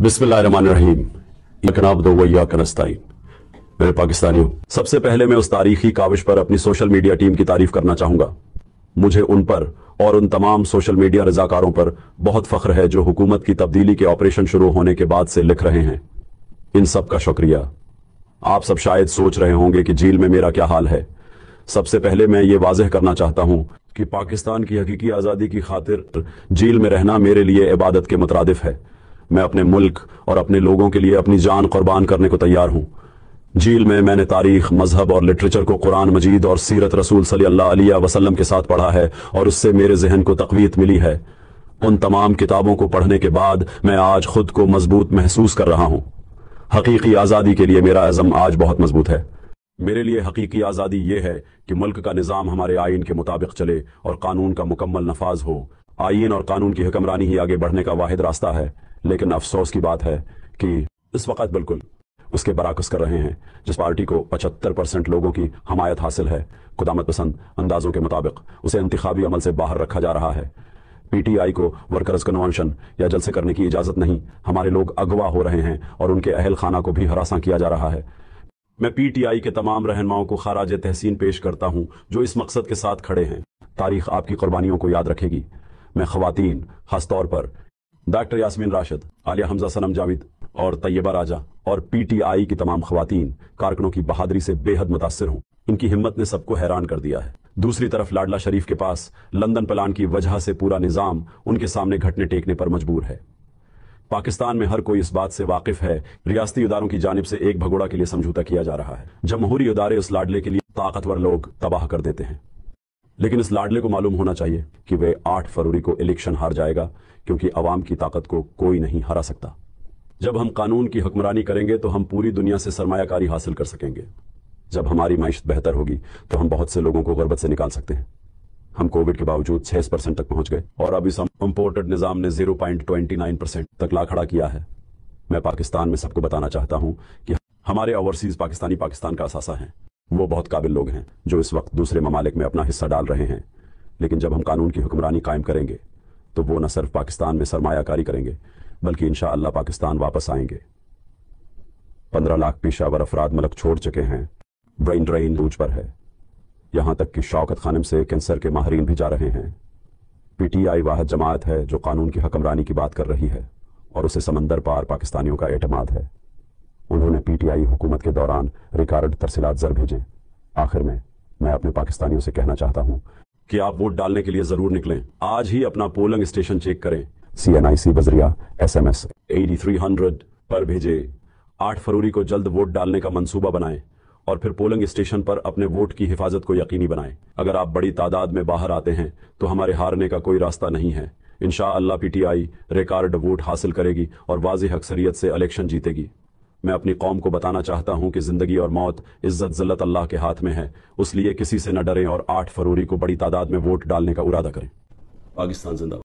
मेरे पाकिस्तानियों सबसे पहले मैं उस तारीखी काविश पर अपनी सोशल मीडिया टीम की तारीफ करना चाहूंगा मुझे उन पर और उन तमाम सोशल मीडिया रजाकारों पर बहुत फख्र है जो हुकूमत की तब्दीली के ऑपरेशन शुरू होने के बाद से लिख रहे हैं इन सब का शुक्रिया आप सब शायद सोच रहे होंगे कि जेल में मेरा क्या हाल है सबसे पहले मैं ये वाजह करना चाहता हूं कि पाकिस्तान की हकीकी आज़ादी की खातिर जेल में रहना मेरे लिए इबादत के मुतरदिफ है मैं अपने मुल्क और अपने लोगों के लिए अपनी जान कुर्बान करने को तैयार हूँ झील में मैंने तारीख मजहब और लिटरेचर को कुरान मजीद और सीरत रसूल सली वसलम के साथ पढ़ा है और उससे मेरे जहन को तकवीत मिली है उन तमाम किताबों को पढ़ने के बाद मैं आज खुद को मजबूत महसूस कर रहा हूँ हकीकी आज़ादी के लिए मेरा अज़म आज बहुत मजबूत है मेरे लिए हकीकी आज़ादी ये है कि मुल्क का निज़ाम हमारे आइन के मुताबिक चले और कानून का मुकम्मल नफाज हो आइन और कानून की हुक्मरानी ही आगे बढ़ने का वाहिद रास्ता है लेकिन अफसोस की बात है कि इस वक्त बिल्कुल उसके बराकस कर रहे हैं जिस पार्टी को 75 परसेंट लोगों की हमायत हासिल है खुदामत पसंद अंदाजों के मुताबिक उसे इंतबी अमल से बाहर रखा जा रहा है पीटीआई को वर्कर्स कन्वेंशन या जलसे करने की इजाज़त नहीं हमारे लोग अगवा हो रहे हैं और उनके अहल खाना को भी हरासा किया जा रहा है मैं पीटीआई के तमाम रहनमाओं को खाराज तहसीन पेश करता हूँ जो इस मकसद के साथ खड़े हैं तारीख आपकी कुर्बानियों को याद रखेगी मैं खुवान खासतौर पर डॉक्टर यासमीन राशिद आलिया हमजा सनम जावेद और तैयबा राजा और पीटीआई की तमाम खुवान कारकनों की बहादरी से बेहद मुतासर हूँ इनकी हिम्मत ने सबको हैरान कर दिया है दूसरी तरफ लाडला शरीफ के पास लंदन प्लान की वजह से पूरा निज़ाम उनके सामने घटने टेकने पर मजबूर है पाकिस्तान में हर कोई इस बात से वाकिफ है रियाती इदारों की जानब से एक भगोड़ा के लिए समझौता किया जा रहा है जमहूरी इदारे उस लाडले के लिए ताकतवर लोग तबाह कर देते हैं लेकिन इस लाडले को मालूम होना चाहिए कि वे आठ फरवरी को इलेक्शन हार जाएगा क्योंकि अवाम की ताकत को कोई नहीं हरा सकता जब हम कानून की हुक्मरानी करेंगे तो हम पूरी दुनिया से सरमायाकारी हासिल कर सकेंगे जब हमारी मैश बेहतर होगी तो हम बहुत से लोगों को गर्बत से निकाल सकते हैं हम कोविड के बावजूद 6 परसेंट तक पहुंच गए और अब इस इम्पोर्टेड निजाम ने 0.29 परसेंट तक ला खड़ा किया है मैं पाकिस्तान में सबको बताना चाहता हूं कि हमारे ओवरसीज पाकिस्तानी पाकिस्तान का असासा है वो बहुत काबिल लोग हैं जो इस वक्त दूसरे ममालिक में अपना हिस्सा डाल रहे हैं लेकिन जब हम कानून की हुक्मरानी कायम करेंगे तो वो न सिर्फ पाकिस्तान में सरमायाकारी करेंगे बल्कि इंशा पाकिस्तान वापस आएंगे पंद्रह लाख पेशावर अफराद मलक छोड़ चुके हैं ब्रेन ड्रेन रूज पर है यहां तक कि शौकत खानम से कैंसर के माहरीन भी जा रहे हैं पीटीआई वाहद जमात है जो कानून की हकमरानी की बात कर रही है और उसे समंदर पार पाकिस्तानियों का एतमाद है उन्होंने पीटीआई हुकूमत के दौरान रिकार्ड तरसीलात जर भेजे आखिर में मैं अपने पाकिस्तानियों से कहना चाहता हूँ कि आप वोट डालने के लिए जरूर निकलें आज ही अपना पोलिंग स्टेशन चेक करें सी एन आई सी बजरिया S M S eighty three hundred पर भेजे आठ फरवरी को जल्द वोट डालने का मंसूबा बनाएं और फिर पोलिंग स्टेशन पर अपने वोट की हिफाजत को यकीनी बनाएं अगर आप बड़ी तादाद में बाहर आते हैं तो हमारे हारने का कोई रास्ता नहीं है इन शाह पीटीआई रिकॉर्ड वोट हासिल करेगी और वाज अक्सरियत से इलेक्शन जीतेगी मैं अपनी कौम को बताना चाहता हूं कि जिंदगी और मौत इज्जत जल्लत अल्लाह के हाथ में है उसलिए किसी से न डरें और आठ फरवरी को बड़ी तादाद में वोट डालने का उरादा करें पाकिस्तान जिंदा